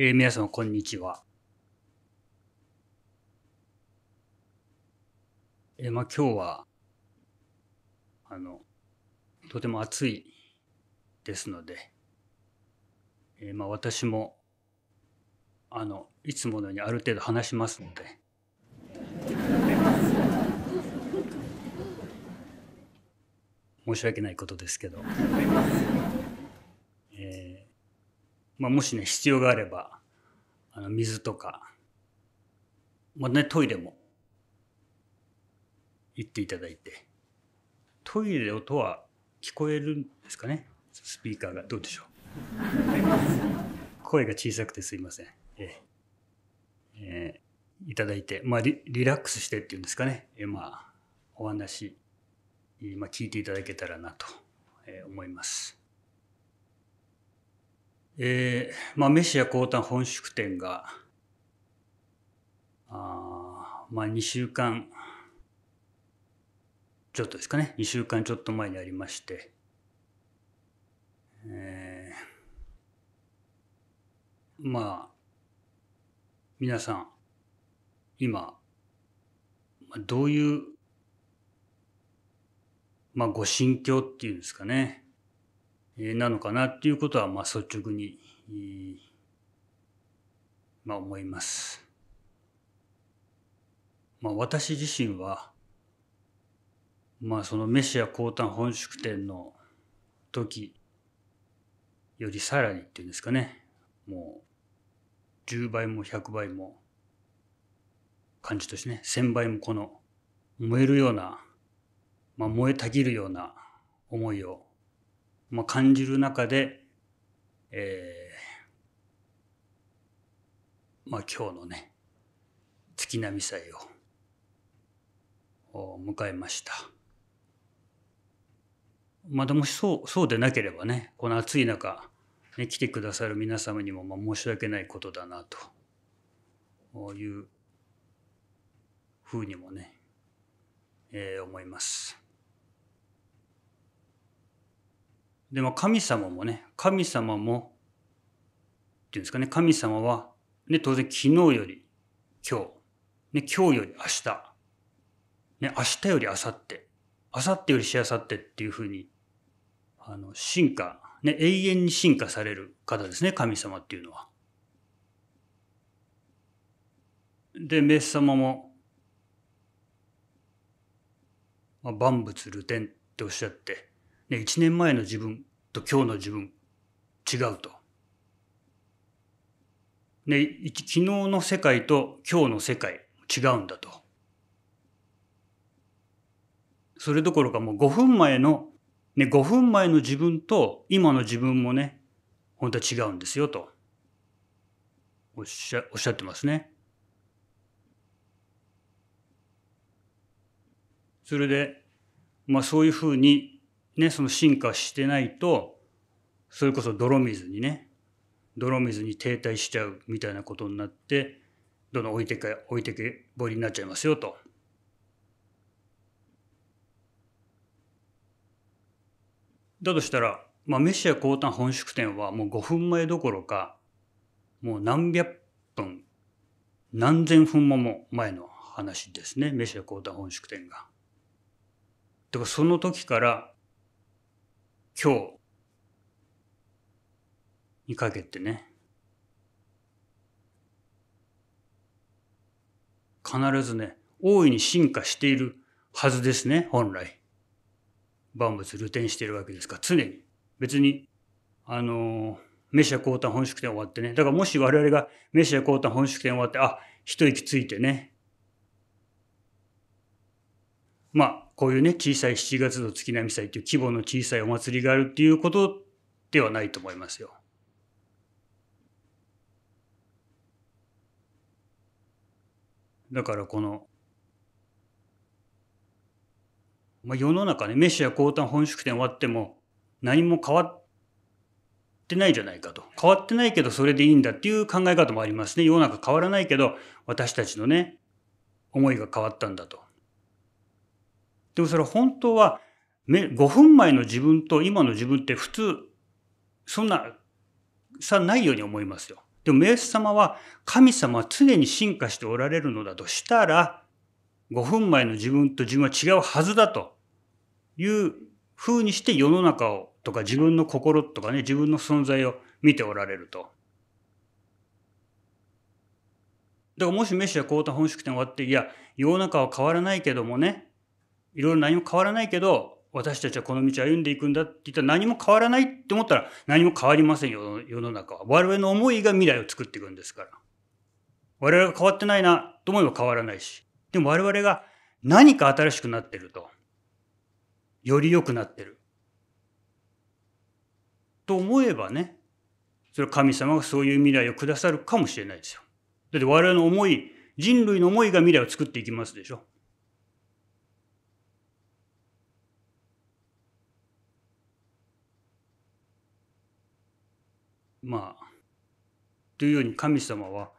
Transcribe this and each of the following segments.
えー、皆さん、こんにちは。えー、まあ、今日は、あの、とても暑いですので、えー、まあ、私もあのいつものようにある程度話しますので。申し訳ないことですけど、えーまあ、もしね必要があればあの水とか、まあね、トイレも行っていただいてトイレの音は聞こえるんですかねスピーカーがどうでしょう声が小さくてすいません。えー、えー、いただいて、まあリ、リラックスしてっていうんですかね、えー、まあ、お話、まあ、聞いていただけたらなと、えー、思います。えー、まあ、メシア高端本宿店が、あまあ、2週間、ちょっとですかね、2週間ちょっと前にありまして、えー、まあ、皆さん、今、どういう、まあ、ご心境っていうんですかね、えー、なのかなっていうことは、まあ、率直に、まあ、思います。まあ、私自身は、まあ、そのメシア高端本宿店の時よりさらにっていうんですかね、もう、10倍も100倍も感じとしてね1,000倍もこの燃えるような、まあ、燃えたぎるような思いを、まあ、感じる中で、えーまあ、今日のね月並み祭を迎えました。まあでもそうそうでなければねこの暑い中ね、来てくださる皆様にもまあ申し訳ないことだなというふうにもね、えー、思います。でも神様もね神様もっていうんですかね神様は、ね、当然昨日より今日、ね、今日より明日、ね、明日より明後日明後日よりしあさってっていうふうにあの進化ね、永遠に進化される方ですね、神様っていうのは。で、メス様も、まあ、万物流転っておっしゃって、ね、1年前の自分と今日の自分、違うと。ね、昨日の世界と今日の世界、違うんだと。それどころかもう5分前のね、5分前の自分と今の自分もね、本当は違うんですよと、おっしゃ、おっしゃってますね。それで、まあそういうふうに、ね、その進化してないと、それこそ泥水にね、泥水に停滞しちゃうみたいなことになって、どんどん置いてけ、置いてけぼりになっちゃいますよと。だとしたら、まあ、メシア降誕本宿店はもう5分前どころかもう何百分何千分も前の話ですねメシア降誕本宿店が。でもその時から今日にかけてね必ずね大いに進化しているはずですね本来。万物流転してるわけですから常に別にあのメシア交換本宿店終わってねだからもし我々がメシア交換本宿店終わってあ一息ついてねまあこういうね小さい7月の月並み祭という規模の小さいお祭りがあるっていうことではないと思いますよ。だからこのまあ、世の中ね、メシア交換本宿店終わっても何も変わってないじゃないかと。変わってないけどそれでいいんだっていう考え方もありますね。世の中変わらないけど私たちのね、思いが変わったんだと。でもそれ本当は5分前の自分と今の自分って普通、そんな差ないように思いますよ。でも、メス様は神様は常に進化しておられるのだとしたら、5分前の自分と自分は違うはずだといううにして世の中をとか自分の心とかね自分の存在を見ておられると。だからもしメシア高太本宿展終わっていや世の中は変わらないけどもねいろいろ何も変わらないけど私たちはこの道を歩んでいくんだって言ったら何も変わらないって思ったら何も変わりませんよ世の中は。我々の思いが未来を作っていくんですから。我々が変わってないなと思えば変わらないし。でも我々が何か新しくなってると。より良くなってる。と思えばねそれは神様がそういう未来をくださるかもしれないですよ。だって我々の思い人類の思いが未来を作っていきますでしょ。まあというように神様は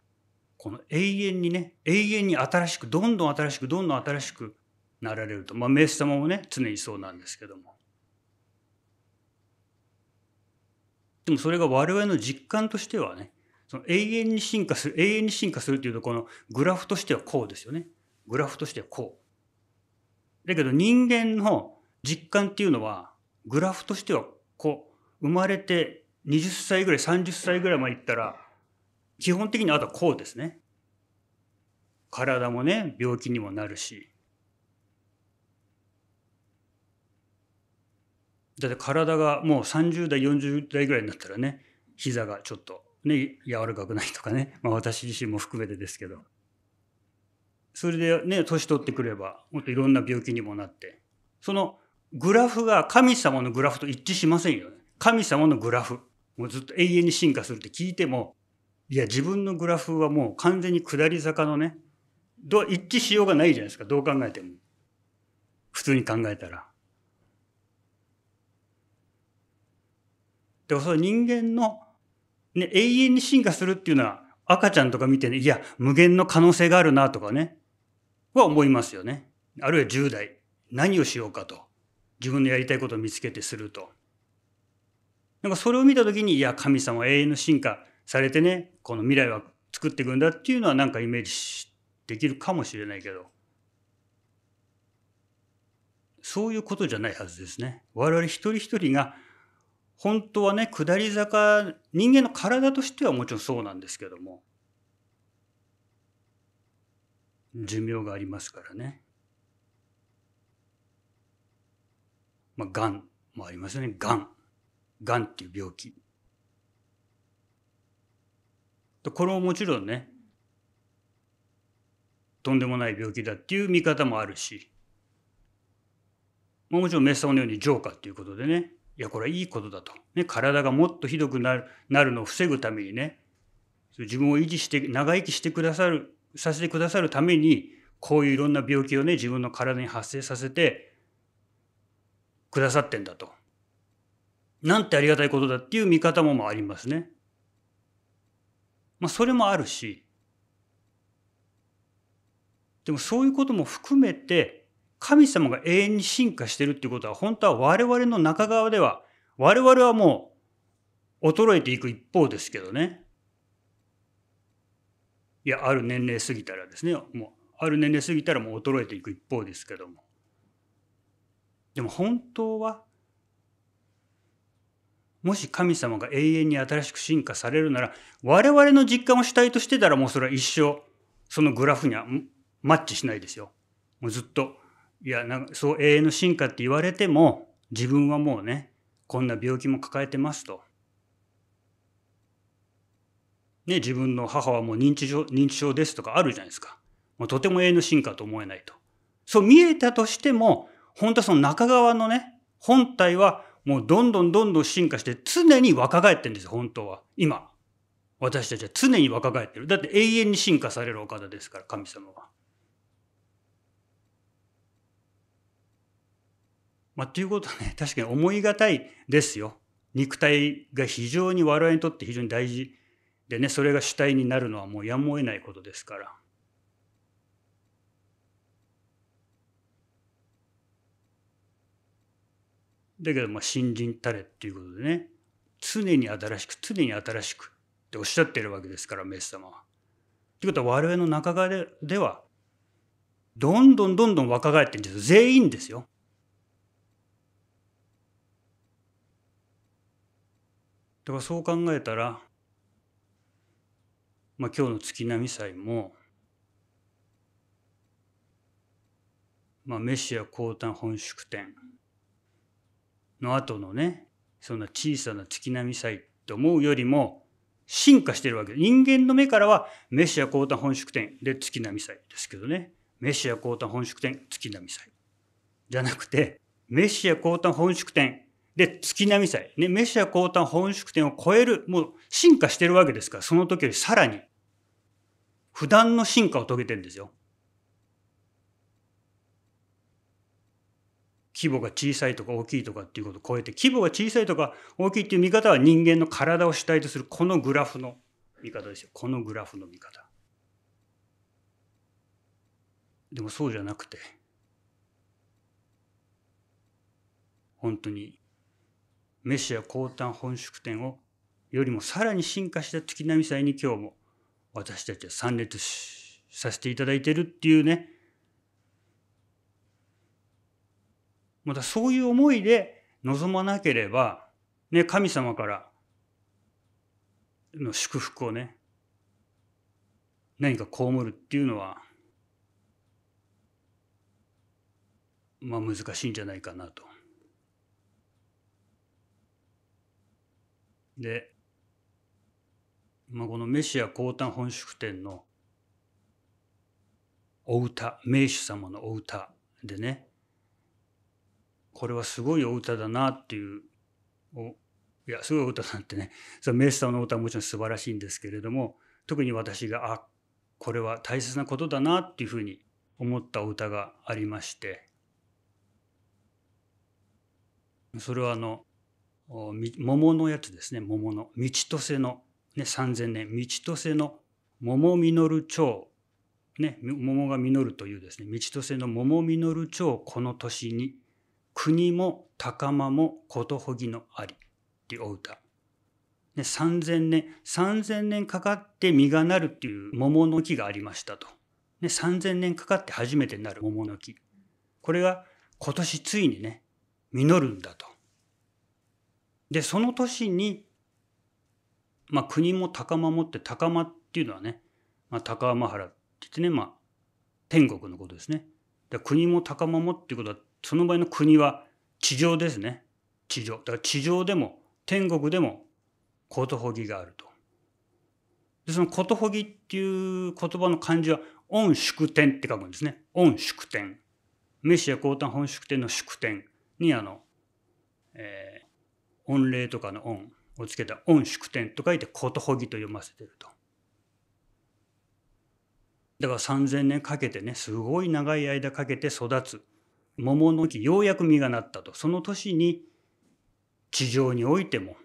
この永遠にね永遠に新しくどんどん新しくどんどん新しくなられると。まあ、メス様もね、常にそうなんですけども。でもそれが我々の実感としてはね、その永遠に進化する、永遠に進化するっていうと、このグラフとしてはこうですよね。グラフとしてはこう。だけど人間の実感っていうのは、グラフとしてはこう、生まれて20歳ぐらい、30歳ぐらいまでいったら、基本的にあとはこうですね。体もね、病気にもなるし、だって体がもう30代40代ぐらいになったらね膝がちょっとね柔らかくないとかね、まあ、私自身も含めてですけどそれでね年取ってくればもっといろんな病気にもなってそのグラフが神様のグラフと一致しませんよね神様のグラフもうずっと永遠に進化するって聞いてもいや自分のグラフはもう完全に下り坂のね一致しようがないじゃないですかどう考えても普通に考えたら。でその人間の、ね、永遠に進化するっていうのは赤ちゃんとか見てね、いや、無限の可能性があるなとかね、は思いますよね。あるいは10代、何をしようかと。自分のやりたいことを見つけてすると。なんかそれを見た時に、いや、神様永遠の進化されてね、この未来は作っていくんだっていうのはなんかイメージできるかもしれないけど、そういうことじゃないはずですね。我々一人一人が本当はね下り坂人間の体としてはもちろんそうなんですけども寿命がありますからねまあがんもありますよねがんがんっていう病気これももちろんねとんでもない病気だっていう見方もあるしもちろん滅相のように浄化っていうことでねいやこれはいいことだと、ね、体がもっとひどくなるなるのを防ぐためにね自分を維持して長生きしてくださるさせてくださるためにこういういろんな病気をね自分の体に発生させてくださってんだと。なんてありがたいことだっていう見方もありますね。まあそれもあるしでもそういうことも含めて神様が永遠に進化してるっていうことは、本当は我々の中側では、我々はもう衰えていく一方ですけどね。いや、ある年齢過ぎたらですね、もう、ある年齢過ぎたらもう衰えていく一方ですけども。でも本当は、もし神様が永遠に新しく進化されるなら、我々の実感を主体としてたらもうそれは一生、そのグラフにはマッチしないですよ。もうずっといやなんかそう永遠の進化って言われても自分はもうねこんな病気も抱えてますと。ね、自分の母はもう認知症認知症ですとかあるじゃないですか。もうとても永遠の進化と思えないと。そう見えたとしても、本当はその中側のね、本体はもうどんどんどんどん進化して常に若返ってるんですよ、本当は。今。私たちは常に若返ってる。だって永遠に進化されるお方ですから、神様は。まあ、ということはね、確かに思いがたいですよ。肉体が非常に我々にとって非常に大事でね、それが主体になるのはもうやむを得ないことですから。だけど、まあ、新人たれっていうことでね、常に新しく、常に新しくっておっしゃってるわけですから、メス様は。ということは、我々の中側では、どんどんどんどん若返ってるんですよ。全員ですよ。だからそう考えたら、まあ、今日の月並祭も、まあ、メシア降誕本宿展の後のねそんな小さな月並祭と思うよりも進化してるわけ人間の目からはメシア降誕本宿展で月並祭ですけどねメシア降誕本宿展月並祭じゃなくてメシア降誕本宿展で、月並み祭、ね、メシア降誕本宿天を超える、もう進化してるわけですから、その時よりさらに、普段の進化を遂げてるんですよ。規模が小さいとか大きいとかっていうことを超えて、規模が小さいとか大きいっていう見方は人間の体を主体とするこのグラフの見方ですよ。このグラフの見方。でもそうじゃなくて、本当にメシア高端本宿店をよりもさらに進化した月並み祭に今日も私たちは参列させていただいてるっていうねまたそういう思いで望まなければ、ね、神様からの祝福をね何か被るっていうのはまあ難しいんじゃないかなと。で、まあ、このメシア高端本宿店のお歌名手様のお歌でねこれはすごいお歌だなっていうおいやすごいお歌なんてねその名手様のお歌はもちろん素晴らしいんですけれども特に私があこれは大切なことだなっていうふうに思ったお歌がありましてそれはあの桃のやつですね桃の道とせの、ね、3,000年道とせの桃実る蝶、ね、桃が実るというですね道とせの桃実る蝶この年に国も高間もことほぎのあり」っていうお歌。ね、3,000年3,000年かかって実がなるっていう桃の木がありましたと。ね、3,000年かかって初めてなる桃の木。これが今年ついにね実るんだと。でその年に、まあ、国も高間もって高間っていうのはね、まあ、高天原って言ってね、まあ、天国のことですね。で国も高間もっていうことはその場合の国は地上ですね地上だから地上でも天国でもことほぎがあると。でそのことほぎっていう言葉の漢字は御祝天」って書くんですね。御祝天」。メシア降誕本祝天の祝典にあの、えー御礼とかの恩をつけた恩祝典と書いてことほぎと読ませてると。だから3,000年かけてねすごい長い間かけて育つ桃の木ようやく実がなったとその年に地上においても、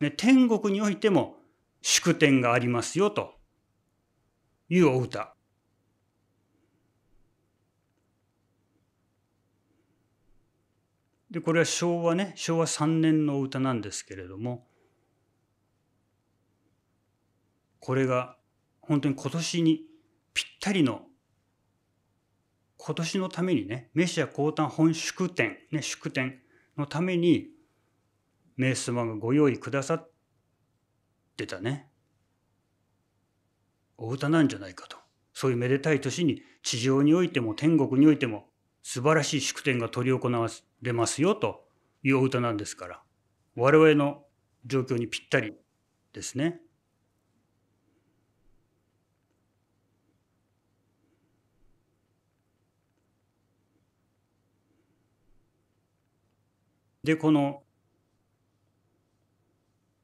ね、天国においても祝典がありますよというお歌でこれは昭和ね昭和3年の歌なんですけれどもこれが本当に今年にぴったりの今年のためにねメシア降誕本祝典ね祝典のためにメス様がご用意くださってたねお歌なんじゃないかとそういうめでたい年に地上においても天国においても素晴らしい祝典が執り行わ出ますよというお歌なんですから我々の状況にぴったりですね。でこの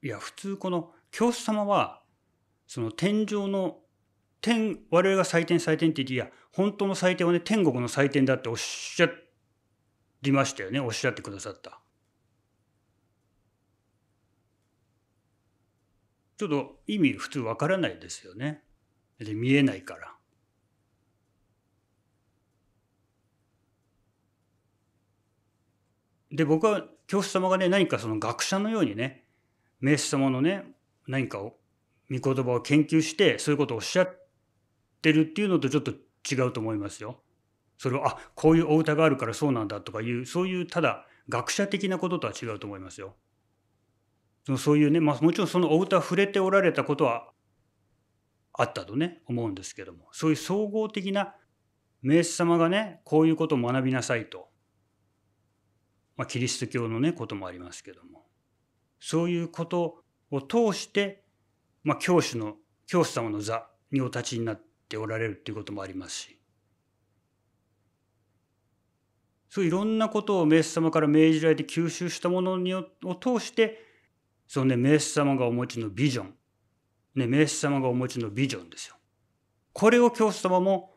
いや普通この教祖様はその天上の天我々が祭典祭典って言っていや本当の祭典はね天国の祭典だっておっしゃってりましたよねおっしゃってくださったちょっと意味普通わからないですよねで見えないからで僕は教師様がね何かその学者のようにね名士様のね何かを御言葉を研究してそういうことをおっしゃってるっていうのとちょっと違うと思いますよ。それをあこういうお歌があるからそうなんだとかいうそういうただ学者的なこととは違うと思いますよ。そそういうね、まあ、もちろんそのお歌触れておられたことはあったとね思うんですけどもそういう総合的な名士様がねこういうことを学びなさいと、まあ、キリスト教のねこともありますけどもそういうことを通して、まあ、教師の教師様の座にお立ちになっておられるっていうこともありますしそういろんなことをメス様から命じられて吸収したものにを通してそのねメス様がお持ちのビジョン、ね、メス様がお持ちのビジョンですよ。これを教祖様も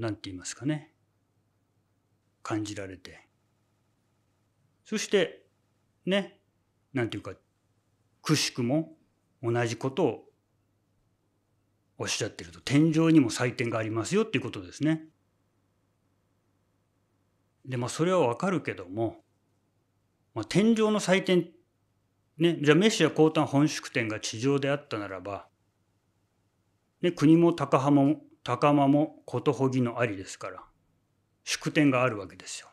何て言いますかね感じられてそしてね何て言うかくしくも同じことをおっしゃってると天井にも祭典がありますよっていうことですね。でまあそれはわかるけども、まあ、天井の祭典ねじゃあメシア降誕本宿天が地上であったならば、ね、国も高浜も高間も琴ほぎのありですから祝典があるわけですよ。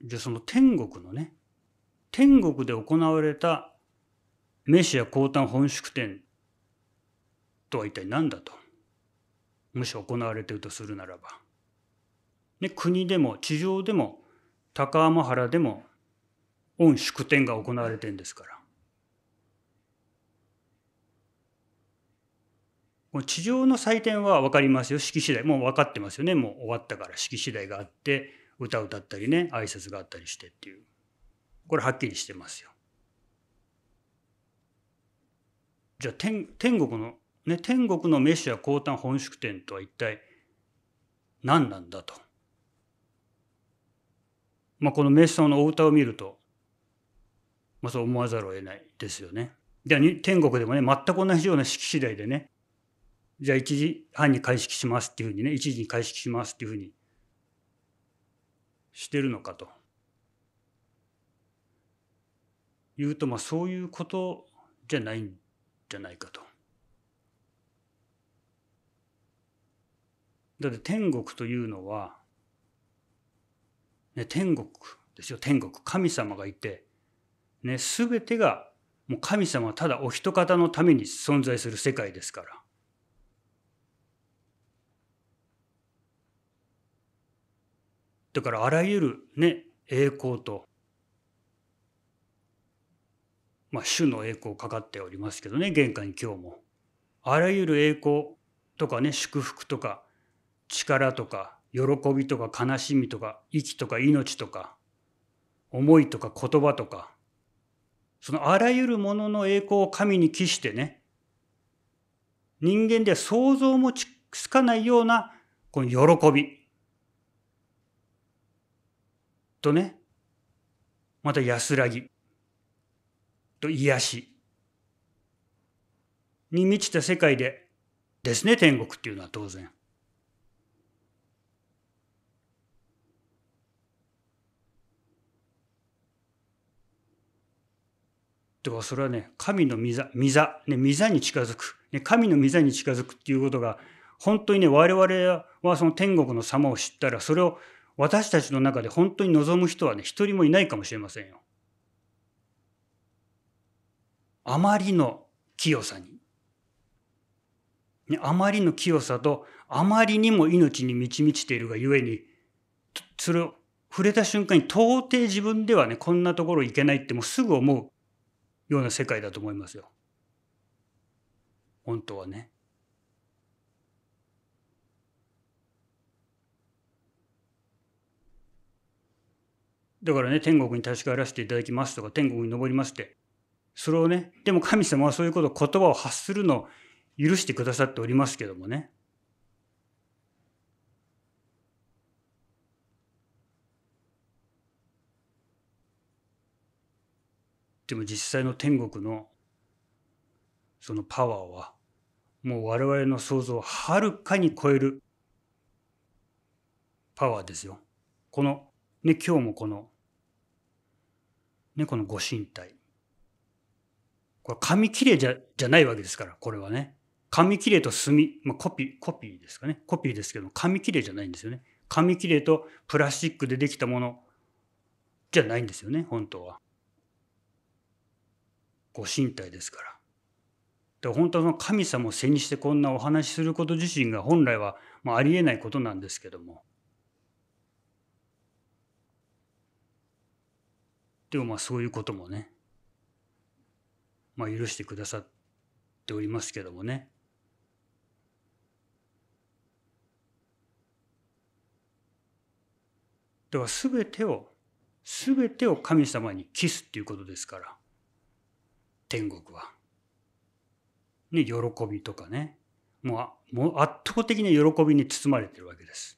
じゃあその天国のね天国で行われたメシア降誕本宿店とは一体何だともし行われているとするならば、ね、国でも地上でも高天原でも御宿典が行われてるんですから。この地上の祭典は分かりますよ式次第もう分かってますよねもう終わったから式次第があって歌歌ったりね挨拶があったりしてっていうこれはっきりしてますよ。じゃあ天天国の、ね、天国のメシア降誕本宿天とは一体何なんだと。まあ、このメッのお歌を見ると、まあ、そう思わざるを得ないですよね。じゃあ天国でもね全く同じような式次第でねじゃあ1時半に開式しますっていうふうにね1時に開式しますっていうふうにしてるのかと。いうとまあそういうことじゃないんじゃないかと。だって天国というのは、ね、天国ですよ天国神様がいて、ね、全てがもう神様はただお一方のために存在する世界ですから。だからあらゆる、ね、栄光とまあ、主の栄光かかっておりますけどね玄関に今日も。あらゆる栄光とかね祝福とか力とか喜びとか悲しみとか息とか命とか思いとか言葉とかそのあらゆるものの栄光を神に帰してね人間では想像もつかないようなこの喜びとねまた安らぎと癒しに満ちた世界でですね、天国っていうのは当然。ではそれはね、神の御座、御座、ね、御座に近づく、ね、神の御座に近づくっていうことが、本当にね、我々はその天国の様を知ったら、それを私たちの中で本当に望む人はね、一人もいないかもしれませんよ。あまりの清さに。あまりの清さと、あまりにも命に満ち満ちているがゆえに、それを触れた瞬間に到底自分ではね、こんなところ行けないってもうすぐ思うような世界だと思いますよ。本当はね。だからね、天国に立ち返らせていただきますとか、天国に登りますって、それをね、でも神様はそういうこと、言葉を発するのを許してくださっておりますけどもね。でも実際の天国のそのパワーはもう我々の想像をはるかに超えるパワーですよ。このね今日もこのねこのご神体これ紙切れじゃじゃないわけですから、これはね。紙切れと墨、まあ、コピー、コピーですかね。コピーですけど、紙切れじゃないんですよね。紙切れとプラスチックでできたものじゃないんですよね、本当は。ご身体ですから。で本当はの神様を背にしてこんなお話しすること自身が本来は、まあ、ありえないことなんですけども。でもまあそういうこともねまあ、許してくださっておりますけどもね。では全てを全てを神様にキスっていうことですから天国は。ね喜びとかねもうもう圧倒的な喜びに包まれてるわけです。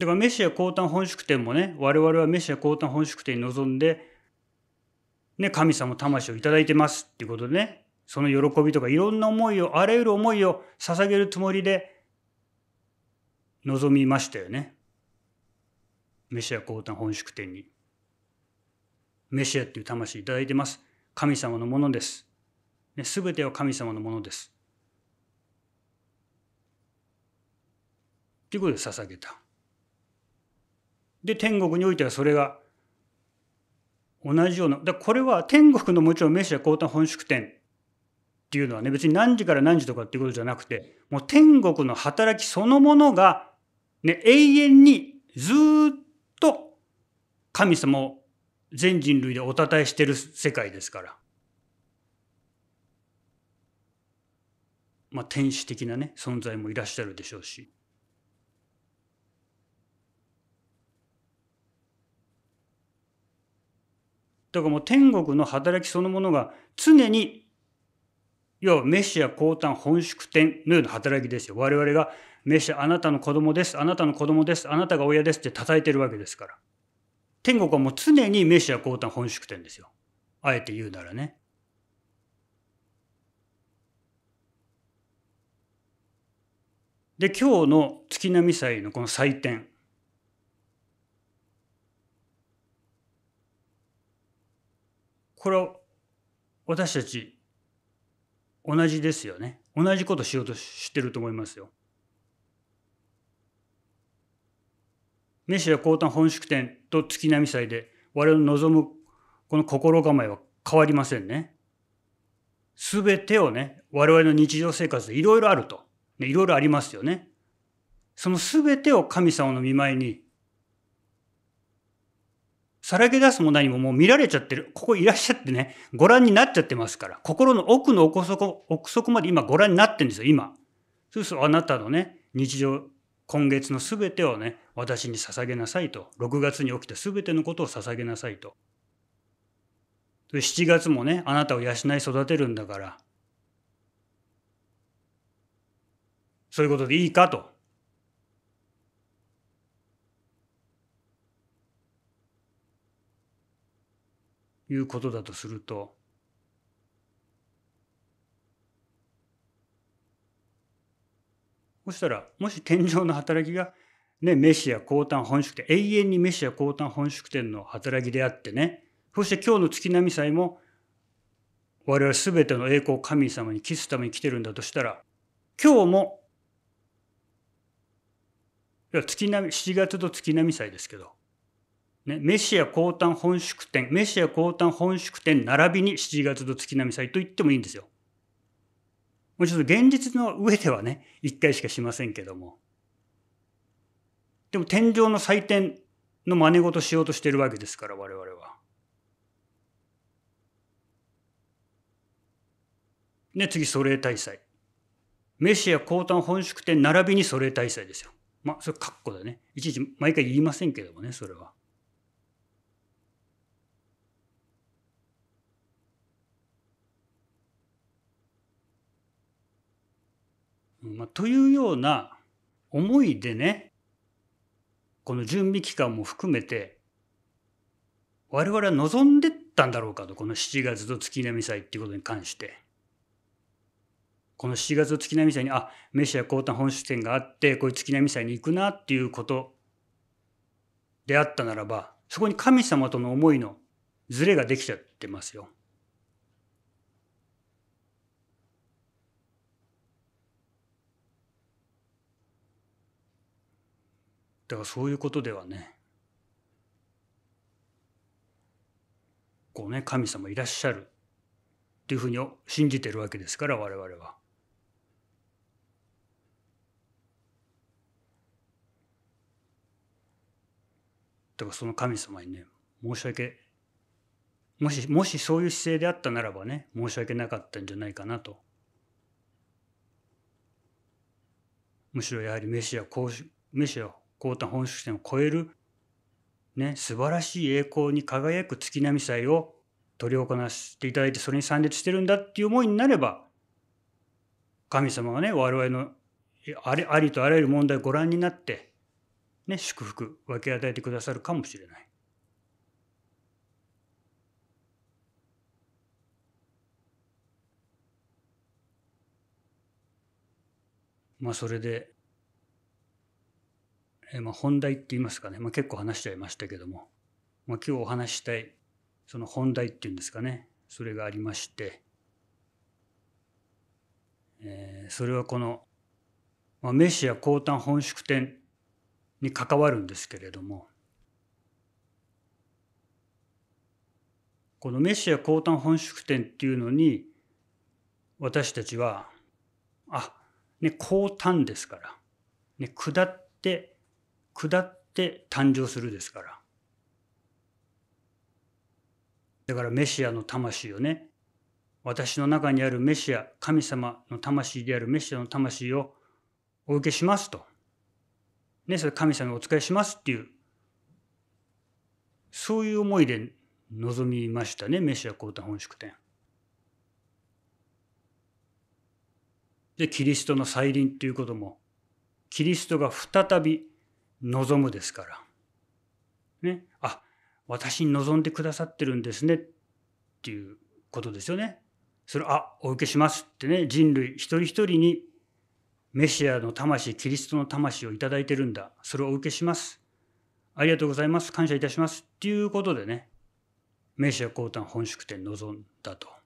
だからメシア降誕本宿典もね我々はメシア降誕本宿典に臨んでね、神様魂をいただいてますっていうことでね、その喜びとかいろんな思いを、あらゆる思いを捧げるつもりで望みましたよね。メシア降誕本宿天に。メシアっていう魂いただいてます。神様のものです。す、ね、べては神様のものです。っていうことで捧げた。で、天国においてはそれが同じような、だこれは天国のもちろんメシア高誕本宿天っていうのはね、別に何時から何時とかっていうことじゃなくて、もう天国の働きそのものが、ね、永遠にずっと神様を全人類でおたたえしてる世界ですから。まあ、天使的なね、存在もいらっしゃるでしょうし。だからもう天国の働きそのものが常に、要はメシア降誕本縮天のような働きですよ。我々がメシア、あなたの子供です、あなたの子供です、あなたが親ですって叩いてるわけですから。天国はもう常にメシア降誕本縮天ですよ。あえて言うならね。で今日の月並み祭のこの祭典これは私たち同じですよね同じことしようとしてると思いますよ。メシア降誕本宿天と月並祭で我々の望むこの心構えは変わりませんね。すべてをね、我々の日常生活でいろいろあると。ね、いろいろありますよね。そのすべてを神様の見舞いにさらけ出すも何ももう見られちゃってる。ここいらっしゃってね、ご覧になっちゃってますから。心の奥の奥底、奥底まで今ご覧になってんですよ、今。そうするとあなたのね、日常、今月の全てをね、私に捧げなさいと。6月に起きた全てのことを捧げなさいと。7月もね、あなたを養い育てるんだから。そういうことでいいかと。いうことだとするとそしたらもし天上の働きがねメシア降誕本宿天永遠にメシア降誕本宿天の働きであってねそして今日の月並み祭も我々全ての栄光を神様に帰すために来てるんだとしたら今日も月並7月と月並み祭ですけどね、メシア降誕本宿店メシア降誕本宿店並びに7月度月並み祭と言ってもいいんですよ。もうちょっと現実の上ではね一回しかしませんけどもでも天上の祭典の真似事しようとしてるわけですから我々は。ね、次、祖霊大祭。メシア降誕本宿店並びに祖霊大祭ですよ。まあ、それ、括弧だね。いちいち毎回言いませんけどもね、それは。まあ、というような思いでね、この準備期間も含めて、我々は望んでったんだろうかと、この7月の月並み祭っていうことに関して。この7月の月並み祭に、あ、メシア降誕本出店があって、こういう月並み祭に行くなっていうことであったならば、そこに神様との思いのズレができちゃってますよ。だからそういうことではねこうね神様いらっしゃるっていうふうに信じてるわけですから我々は。だからその神様にね申し訳もしもしそういう姿勢であったならばね申し訳なかったんじゃないかなとむしろやはりメシアこうしメシア高端本州線を超える、ね、素晴らしい栄光に輝く月並祭を執り行わせていただいてそれに参列してるんだっていう思いになれば神様がね我々のありありとあらゆる問題をご覧になって、ね、祝福分け与えてくださるかもしれない。まあそれでえー、まあ、本題って言いますかね、まあ、結構話しちゃいましたけども、まあ、今日お話したいその本題っていうんですかねそれがありまして、えー、それはこの、まあ、メシア高端本宿店に関わるんですけれどもこのメシア高端本宿店っていうのに私たちはあね高端ですからね下って下って誕生するですから。だからメシアの魂をね、私の中にあるメシア、神様の魂であるメシアの魂をお受けしますと。ね、それ神様にお仕えしますっていう、そういう思いで臨みましたね、メシア皇太本宿典。で、キリストの再臨ということも、キリストが再び望むですから。ね。あ、私に望んでくださってるんですねっていうことですよね。それ、あ、お受けしますってね、人類一人一人にメシアの魂、キリストの魂を頂いてるんだ。それをお受けします。ありがとうございます。感謝いたします。っていうことでね、メシア・コー本宿店臨んだと。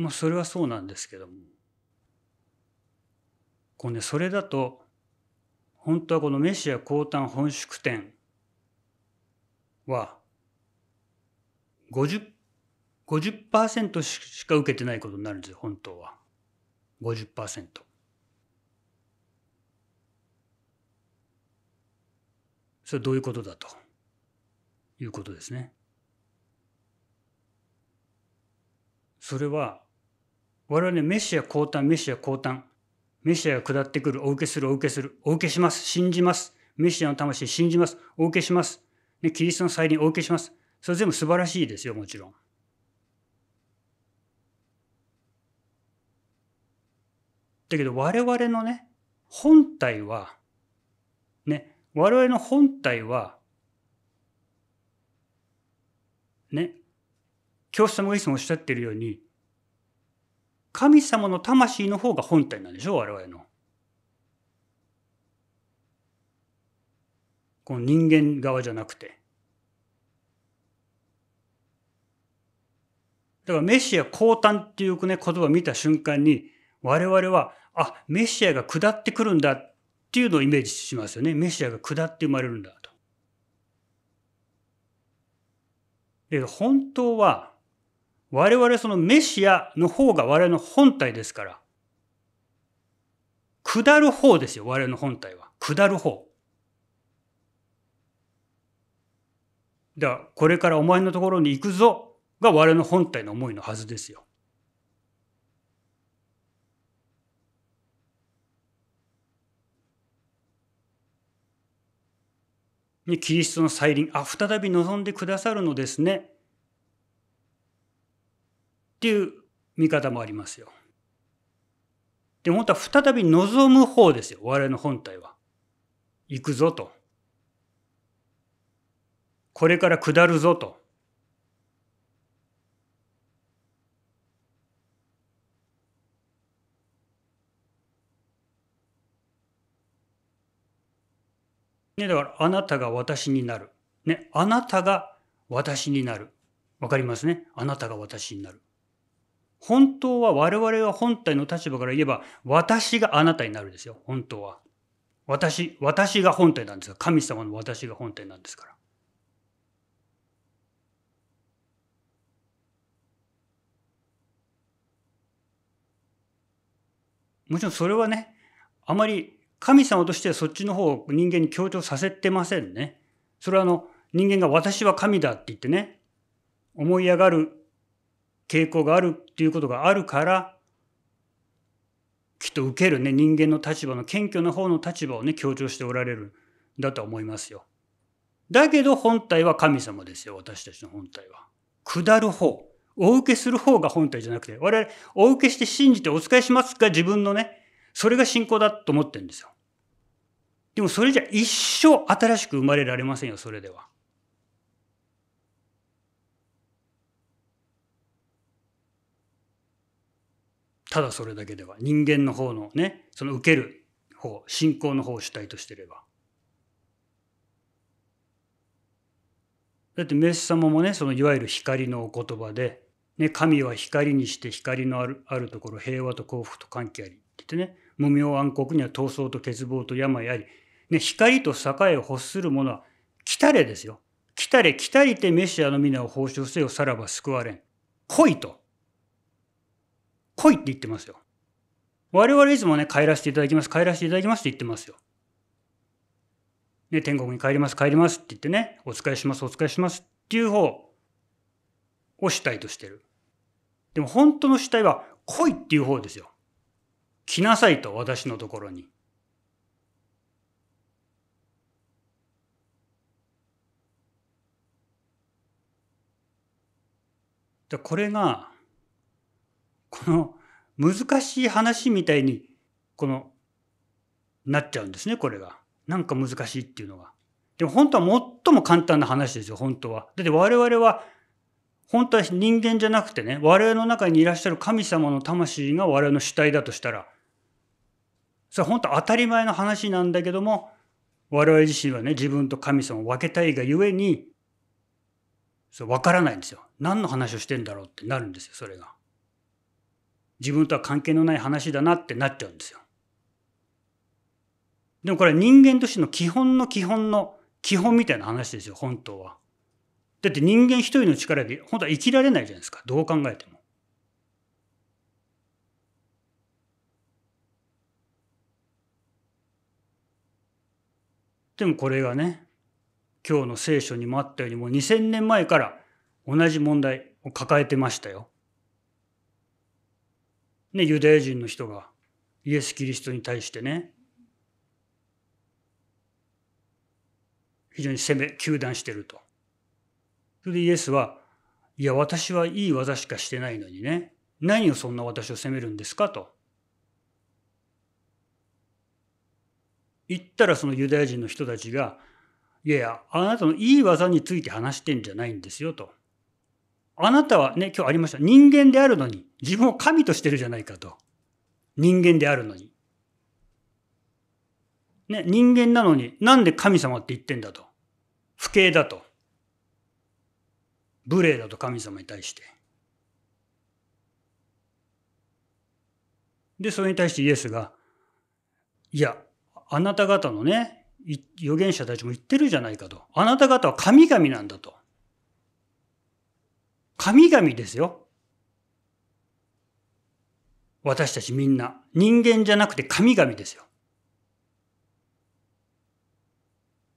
まあそれはそうなんですけども。こうね、それだと、本当はこのメシア降誕本宿典は50、50%しか受けてないことになるんですよ、本当は。50%。それはどういうことだということですね。それは我々メシア降誕、メシア降誕。メシアが下ってくる、お受けする、お受けする、お受けします、信じます。メシアの魂、信じます、お受けします。ね、キリストの再臨、お受けします。それ全部素晴らしいですよ、もちろん。だけど我々のね、本体は、ね、我々の本体は、ね、教師様がいつもおっしゃってるように、神様の魂の方が本体なんでしょ我々の。この人間側じゃなくて。だからメシア降誕っていうね、言葉を見た瞬間に、我々は、あ、メシアが下ってくるんだっていうのをイメージしますよね。メシアが下って生まれるんだと。で、本当は、我々そのメシアの方が我々の本体ですから。下る方ですよ、我々の本体は。下る方。だから、これからお前のところに行くぞが我々の本体の思いのはずですよ。にキリストの再臨、あ、再び望んでくださるのですね。っていう見方もありますよ。で、本当は再び望む方ですよ。我々の本体は。行くぞと。これから下るぞと。ね、だからあなたが私になる。ね、あなたが私になる。わかりますね。あなたが私になる。本当は我々は本体の立場から言えば、私があなたになるんですよ、本当は。私、私が本体なんですよ。神様の私が本体なんですから。もちろんそれはね、あまり神様としてはそっちの方を人間に強調させてませんね。それはあの、人間が私は神だって言ってね、思い上がる傾向があるっていうことがあるからきっと受けるね人間の立場の謙虚な方の立場をね強調しておられるんだと思いますよ。だけど本体は神様ですよ私たちの本体は。下る方お受けする方が本体じゃなくて我々お受けして信じてお仕えしますが自分のねそれが信仰だと思ってるんですよ。でもそれじゃ一生新しく生まれられませんよそれでは。ただそれだけでは人間の方のねその受ける方信仰の方を主体としてればだってメス様もねそのいわゆる光のお言葉で、ね「神は光にして光のあるあるところ平和と幸福と歓喜あり」って言ってね「無名暗黒には闘争と欠乏と病あり」ね、光と栄を欲するものは来たれですよ。来たれ来たりてメシアの皆を報酬せよさらば救われん。来いと。来いって言ってますよ。我々いつもね、帰らせていただきます、帰らせていただきますって言ってますよ。ね、天国に帰ります、帰りますって言ってね、お疲れします、お疲れしますっていう方を主体としてる。でも本当の主体は来いっていう方ですよ。来なさいと、私のところに。これがこの難しい話みたいに、この、なっちゃうんですね、これが。なんか難しいっていうのが。でも本当は最も簡単な話ですよ、本当は。だって我々は、本当は人間じゃなくてね、我々の中にいらっしゃる神様の魂が我々の主体だとしたら、それは本当当たり前の話なんだけども、我々自身はね、自分と神様を分けたいがゆえに、そう、わからないんですよ。何の話をしてんだろうってなるんですよ、それが。自分とは関係のない話だなってなっちゃうんですよ。でもこれ人間としての基本の基本の基本みたいな話ですよ、本当は。だって人間一人の力で本当は生きられないじゃないですか、どう考えても。でもこれがね、今日の聖書にもあったようにもう2000年前から同じ問題を抱えてましたよ。ね、ユダヤ人の人がイエス・キリストに対してね非常に攻め糾弾してると。それでイエスはいや私はいい技しかしてないのにね何をそんな私を責めるんですかと。言ったらそのユダヤ人の人たちがいやいやあなたのいい技について話してんじゃないんですよと。あなたはね、今日ありました。人間であるのに、自分を神としてるじゃないかと。人間であるのに。ね、人間なのに、なんで神様って言ってんだと。不敬だと。無礼だと神様に対して。で、それに対してイエスが、いや、あなた方のね、預言者たちも言ってるじゃないかと。あなた方は神々なんだと。神々ですよ。私たちみんな、人間じゃなくて神々ですよ。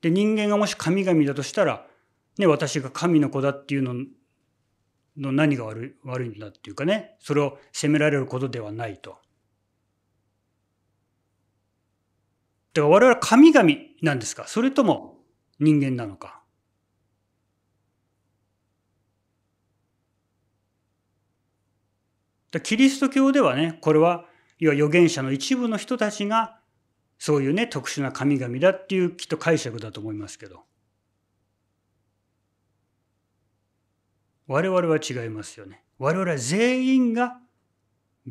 で、人間がもし神々だとしたら、ね、私が神の子だっていうのの何が悪い悪いんだっていうかね、それを責められることではないと。だか我々は神々なんですかそれとも人間なのかだキリスト教ではね、これは、要は預言者の一部の人たちが、そういうね、特殊な神々だっていうきっと解釈だと思いますけど。我々は違いますよね。我々は全員が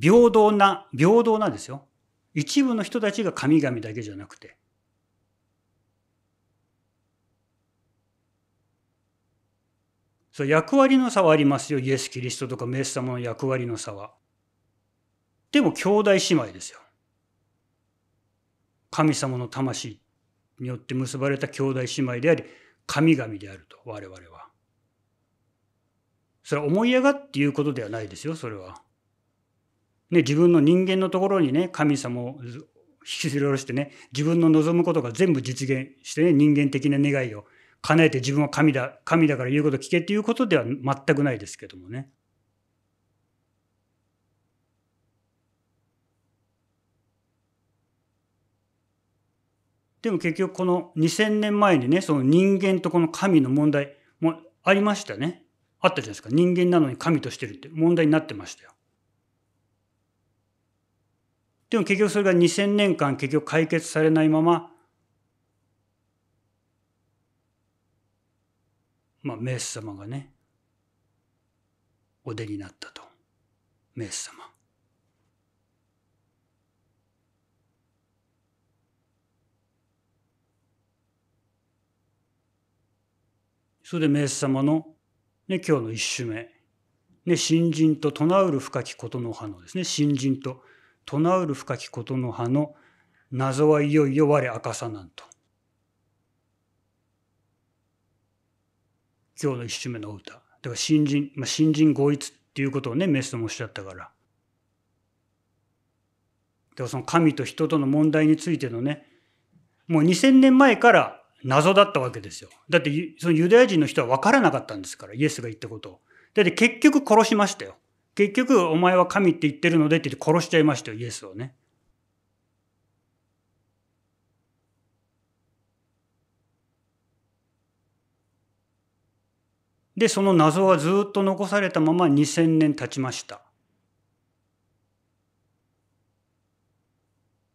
平等な、平等なんですよ。一部の人たちが神々だけじゃなくて。そ役割の差はありますよ。イエス・キリストとかメス様の役割の差は。でも兄弟姉妹ですよ。神様の魂によって結ばれた兄弟姉妹であり、神々であると、我々は。それは思い上がっていうことではないですよ、それは。ね、自分の人間のところにね、神様を引きずり下ろしてね、自分の望むことが全部実現してね、人間的な願いを叶えて自分は神だ神だから言うこと聞けっていうことでは全くないですけどもね。でも結局この2000年前にねその人間とこの神の問題もありましたねあったじゃないですか人間なのに神としてるって問題になってましたよでも結局それが2000年間結局解決されないまままあ、メス様がね、お出になったと。メス様。それでメス様の、ね、今日の一首目。ね、新人と唱うる深きことの葉のですね、新人と唱うる深きことの葉の謎はいよいよ我明かさなんと。今日の一首目の歌。だから新人、まあ、新人合一っていうことをね、メスともおっしゃったから。だからその神と人との問題についてのね、もう2000年前から謎だったわけですよ。だってそのユダヤ人の人は分からなかったんですから、イエスが言ったことを。だって結局殺しましたよ。結局お前は神って言ってるのでって言って殺しちゃいましたよ、イエスをね。で、その謎はずっと残されたまま2000年経ちました。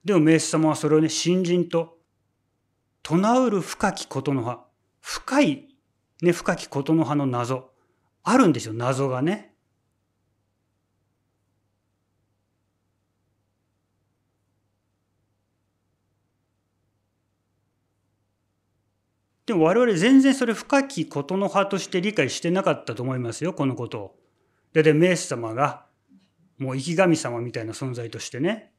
でも、メイス様はそれをね、新人と、唱うる深きことの葉、深い、ね、深きことの葉の謎、あるんですよ、謎がね。でも我々全然それ深きことの葉として理解してなかったと思いますよ、このことを。だいたメス様が、もう生き神様みたいな存在としてね。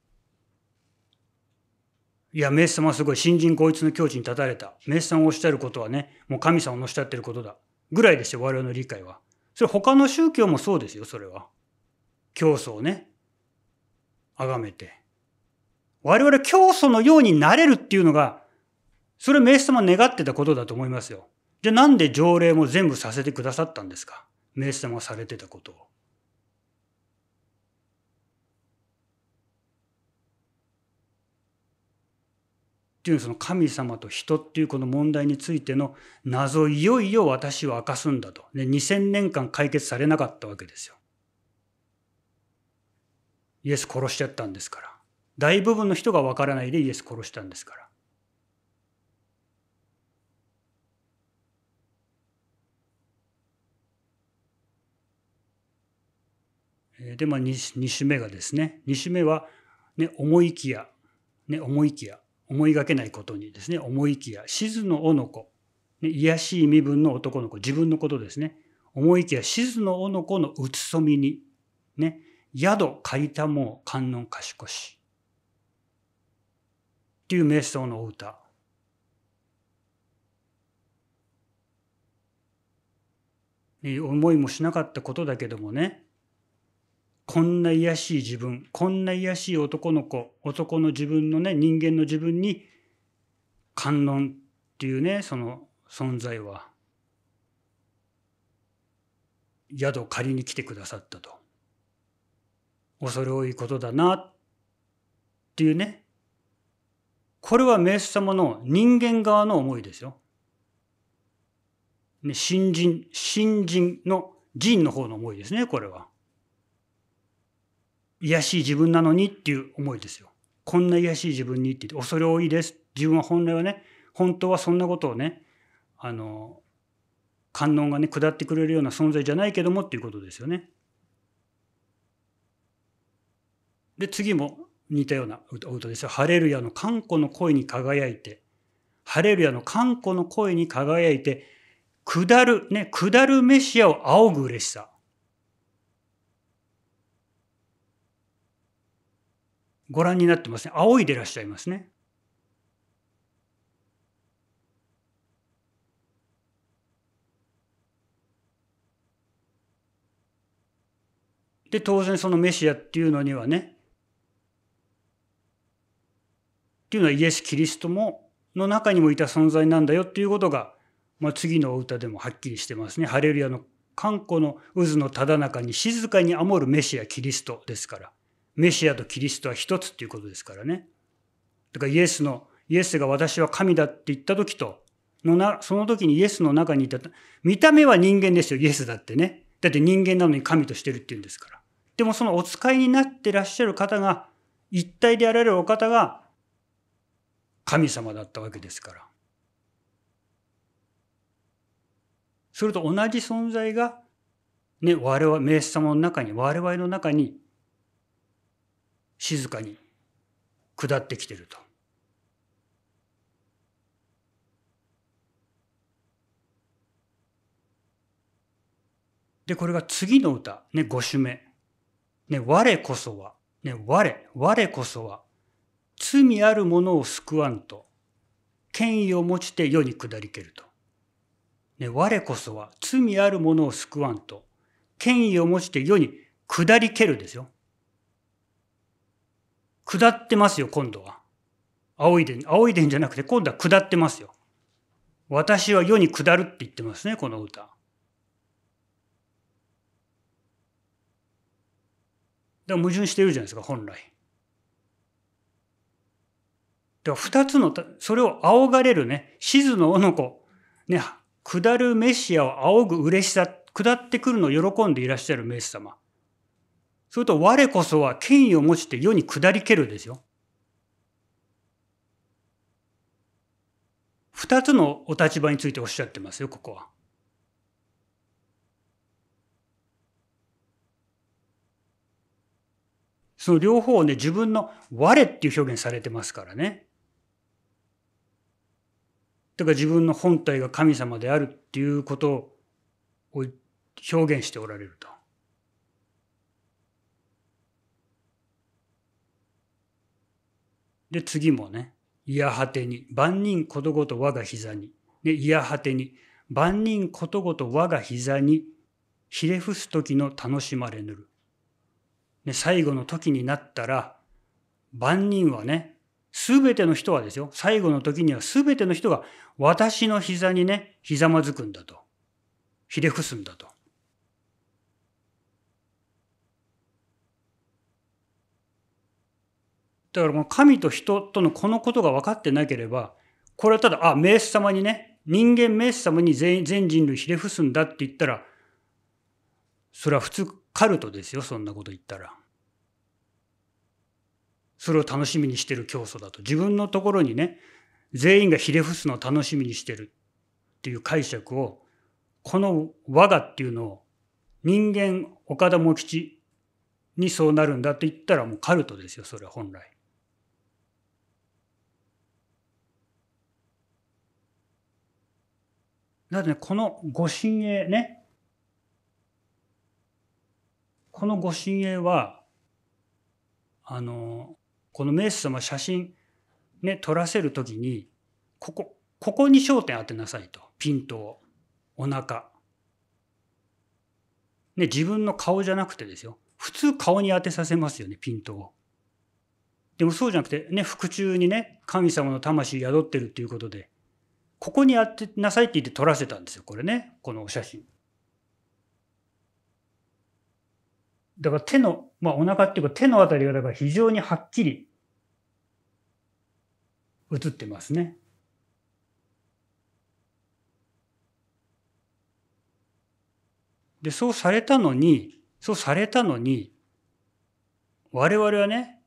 いや、メイス様はすごい、新人こいつの境地に立たれた。名イさんをおっしゃることはね、もう神様をおっしゃってることだ。ぐらいですよ、我々の理解は。それ他の宗教もそうですよ、それは。教祖をね、崇めて。我々教祖のようになれるっていうのが、それ名ス様願ってたことだと思いますよ。じゃあなんで条例も全部させてくださったんですか名ス様がされてたことを。っていうその神様と人っていうこの問題についての謎をいよいよ私は明かすんだと。で2000年間解決されなかったわけですよ。イエス殺しちゃったんですから。大部分の人が分からないでイエス殺したんですから。で、まあ2、2首目がですね、2首目は、ね、思いきや、ね、思いきや、思いがけないことにですね、思いきや、静の尾の子、ね、癒しい身分の男の子、自分のことですね、思いきや、静の尾の子のうつそみに、ね、宿書いたもう観音賢し。っていう瞑想のお歌。思いもしなかったことだけどもねこんな卑しい自分、こんな卑しい男の子、男の自分のね、人間の自分に、観音っていうね、その存在は、宿を借りに来てくださったと。恐れ多いことだな、っていうね。これは名ス様の人間側の思いですよ。ね、新人、新人の人の方の思いですね、これは。癒しい自分なのにっていう思いですよ。こんな癒しい自分にって言って、恐れ多いです。自分は本来はね、本当はそんなことをね、あの、観音がね、下ってくれるような存在じゃないけどもっていうことですよね。で、次も似たような歌ですよ。ハレルヤの観光の声に輝いて、ハレルヤの観光の声に輝いて、下る、ね、下るメシアを仰ぐ嬉しさ。ご覧になってますね仰いでらっしゃいますね。で当然そのメシアっていうのにはねっていうのはイエス・キリストもの中にもいた存在なんだよっていうことが、まあ、次のお歌でもはっきりしてますね。ハレルヤの「看護の渦のただ中に静かにあもるメシア・キリスト」ですから。メシアとキリストは一つっていうことですからね。だからイエスの、イエスが私は神だって言った時と、のな、その時にイエスの中にいた、見た目は人間ですよ、イエスだってね。だって人間なのに神としてるって言うんですから。でもそのお使いになってらっしゃる方が、一体であられるお方が、神様だったわけですから。それと同じ存在が、ね、我々、名詞様の中に、我々の中に静かに下ってきてると。で、これが次の歌、ね、5首目。ね、我こそは、ね、我、我こそは、罪ある者を救わんと、権威を持ちて世に下りけると。ね、我こそは、罪ある者を救わんと、権威を持ちて世に下りけるですよ。下ってますよ、今度は。仰いでん、仰いでんじゃなくて、今度は下ってますよ。私は世に下るって言ってますね、この歌。だから矛盾してるじゃないですか、本来。だから2つの、それを仰がれるね、静のおの子、ね、下るメシアを仰ぐ嬉しさ、下ってくるのを喜んでいらっしゃるメス様。すると、我こそは権威を持ちて世に下りけるですよ。二つのお立場についておっしゃってますよ、ここは。その両方をね、自分の我っていう表現されてますからね。だから自分の本体が神様であるっていうことを表現しておられると。で、次もね、いや果てに、万人ことごと我が膝に。で、いや果てに、万人ことごと我が膝に、ひれ伏す時の楽しまれぬる。で最後の時になったら、万人はね、すべての人はですよ、最後の時にはすべての人が私の膝にね、ひざまずくんだと。ひれ伏すんだと。だからこの神と人とのこのことが分かってなければ、これはただ、あ、名ース様にね、人間名ース様に全全人類ひれ伏すんだって言ったら、それは普通カルトですよ、そんなこと言ったら。それを楽しみにしてる教祖だと。自分のところにね、全員がひれ伏すのを楽しみにしてるっていう解釈を、この我がっていうのを人間岡田茂吉にそうなるんだって言ったらもうカルトですよ、それは本来。なのね、この御神鋭ね、この御神鋭は、あの、この名手様写真、ね、撮らせる時に、ここ、ここに焦点当てなさいと。ピントを。お腹。ね、自分の顔じゃなくてですよ。普通顔に当てさせますよね、ピントを。でもそうじゃなくて、ね、腹中にね、神様の魂宿ってるっていうことで、ここにやってなさいって言って撮らせたんですよこれねこのお写真。だから手の、まあ、お腹っていうか手のあたりがだから非常にはっきり映ってますね。でそうされたのにそうされたのに我々はね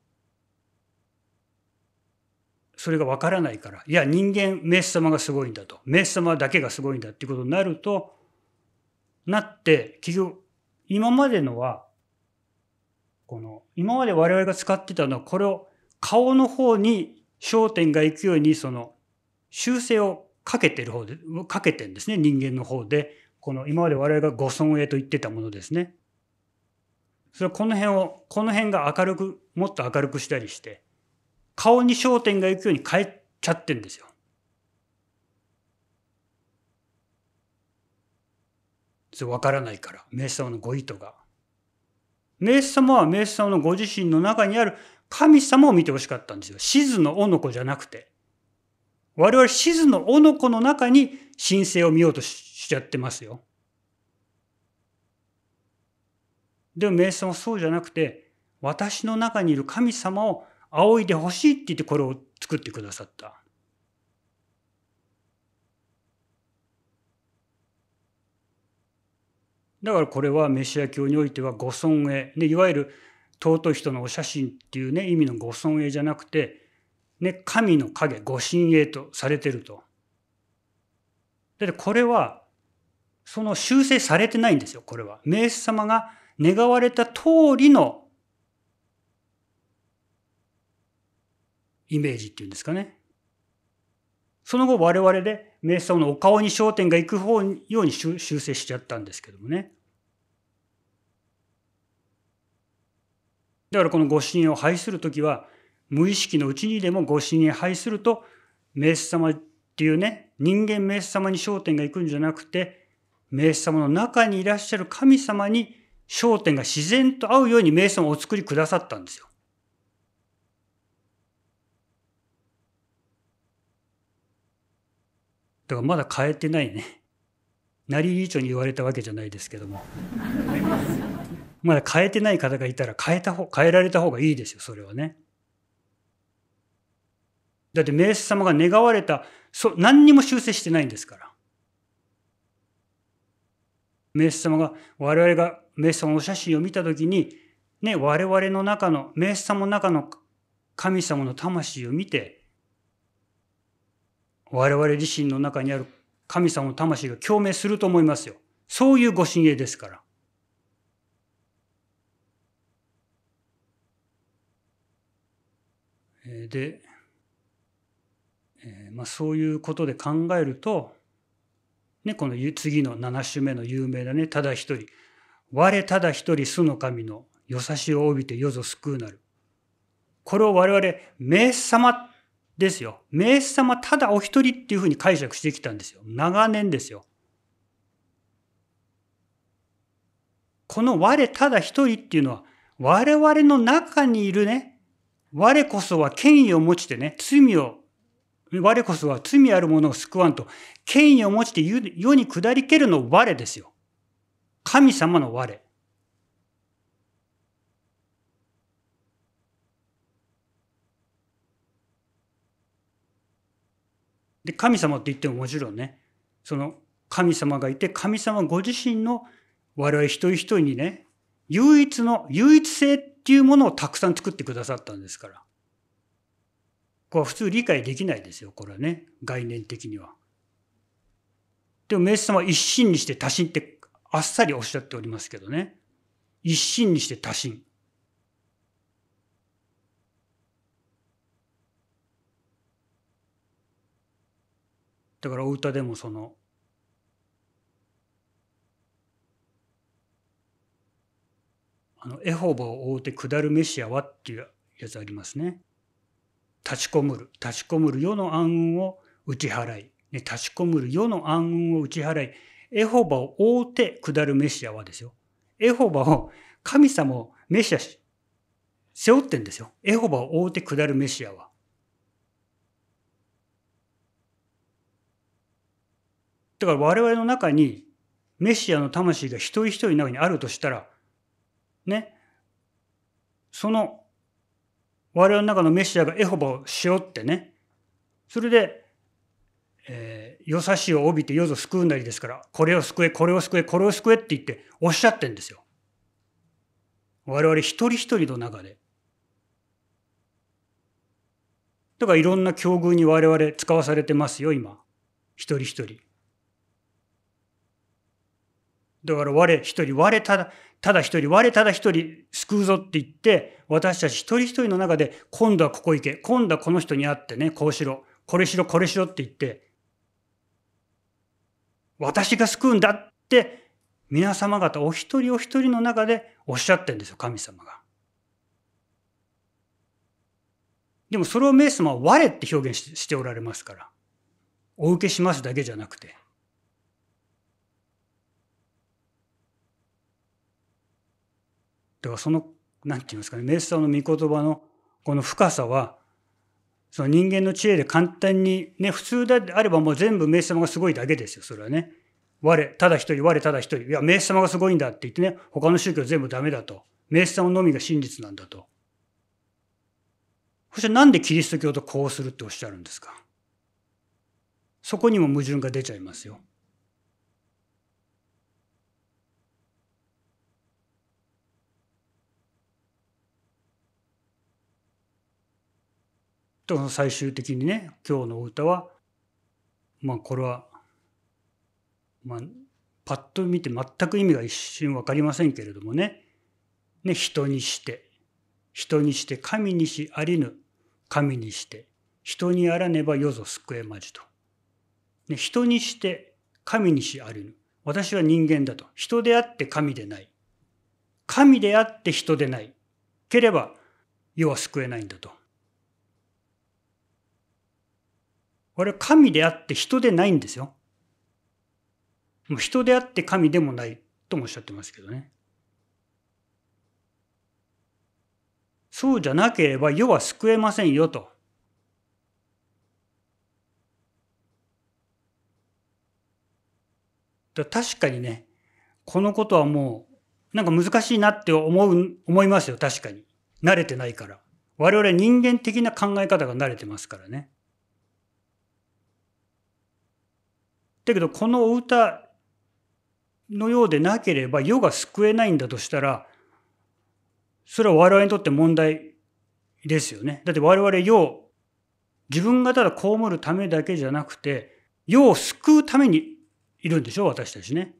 それがわからないから、いや、人間、メス様がすごいんだと、メス様だけがすごいんだっていうことになると、なって、結局、今までのは、この、今まで我々が使ってたのは、これを顔の方に焦点が行くように、その、修正をかけてる方で、かけてんですね、人間の方で。この、今まで我々がご尊へと言ってたものですね。それはこの辺を、この辺が明るく、もっと明るくしたりして、顔に焦点が行くように変えちゃってるんですよ。わからないから、瞑想のご意図が。瞑想様は瞑想のご自身の中にある神様を見てほしかったんですよ。静のおの子じゃなくて。我々静のおの子の中に神聖を見ようとしちゃってますよ。でも瞑想はそうじゃなくて、私の中にいる神様を仰いでほしいって言ってこれを作ってくださった。だからこれはメシア教においてはご尊栄、ね、いわゆる尊い人のお写真っていうね意味のご尊栄じゃなくて、ね、神の影ご神栄とされてると。だってこれはその修正されてないんですよこれは。メイス様が願われた通りのイメージっていうんですかね。その後我々で瞑想のお顔に焦点が行く方ように修正しちゃったんですけどもね。だからこの御神を拝する時は無意識のうちにでも御神に拝すると瞑想様っていうね人間瞑想様に焦点が行くんじゃなくて瞑想様の中にいらっしゃる神様に焦点が自然と合うように瞑想をお作りくださったんですよ。だからまだ変えてないね。成理事長に言われたわけじゃないですけども。まだ変えてない方がいたら変えた方、変えられた方がいいですよ、それはね。だって名士様が願われた、そ何にも修正してないんですから。名士様が、我々が名士様のお写真を見た時に、ね、我々の中の、名士様の中の神様の魂を見て、我々自身の中にある神様の魂が共鳴すると思いますよ。そういうご神栄ですから。で、えー、まあ、そういうことで考えると、ね、この次の7種目の有名なね、ただ一人。我ただ一人巣の神のよさしを帯びてよぞ救うなる。これを我々、名様ですよ。名詞様ただお一人っていうふうに解釈してきたんですよ。長年ですよ。この我ただ一人っていうのは、我々の中にいるね、我こそは権威を持ちてね、罪を、我こそは罪あるものを救わんと、権威を持ちて世に下りけるの我ですよ。神様の我。で神様って言ってももちろんねその神様がいて神様ご自身の我々一人一人にね唯一の唯一性っていうものをたくさん作ってくださったんですから。これは普通理解できないですよこれはね概念的には。でもメス様は一心にして多心ってあっさりおっしゃっておりますけどね一心にして多心。だからお歌でもそのあのエホバを追うて下るメシアはっていうやつありますね。立ちこむる立ちこむる世の暗雲を打ち払い、ね、立ちこむる世の暗雲を打ち払いエホバを覆って下るメシアはですよエホバを神様をメシアし背負ってんですよエホバを覆って下るメシアはだから我々の中にメシアの魂が一人一人の中にあるとしたら、ね、その我々の中のメシアがエホバをしよってね、それで、えー、よさしを帯びてよぞ救うなりですから、これを救え、これを救え、これを救えって言っておっしゃってんですよ。我々一人一人の中で。だからいろんな境遇に我々使わされてますよ、今。一人一人。だから我一人、我ただ、ただ一人、我ただ一人救うぞって言って、私たち一人一人の中で、今度はここ行け、今度はこの人に会ってね、こうしろ、これしろ、これしろって言って、私が救うんだって、皆様方お一人お一人の中でおっしゃってるんですよ、神様が。でもそれをメイ様は我って表現しておられますから。お受けしますだけじゃなくて。だからその何て言いますかね瞑想の御言葉のこの深さはその人間の知恵で簡単にね普通であればもう全部瞑想様がすごいだけですよそれはね。我ただ一人我ただ一人いや名ッ様がすごいんだって言ってね他の宗教全部ダメだと瞑想様のみが真実なんだと。そしてなんでキリスト教とこうするっておっしゃるんですかそこにも矛盾が出ちゃいますよ。と最終的にね今日のお歌はまあこれはまあパッと見て全く意味が一瞬分かりませんけれどもねね人にして人にして神にしありぬ神にして人にあらねばよぞ救えまじと、ね、人にして神にしありぬ私は人間だと人であって神でない神であって人でないければ世は救えないんだとこれは神であって人でないんですよ。もう人であって神でもないともおっしゃってますけどね。そうじゃなければ世は救えませんよと。確かにね、このことはもう、なんか難しいなって思う、思いますよ、確かに。慣れてないから。我々人間的な考え方が慣れてますからね。だけどこの歌のようでなければ世が救えないんだとしたらそれは我々にとって問題ですよね。だって我々世自分がただ被るためだけじゃなくて世を救うためにいるんでしょ私たちね。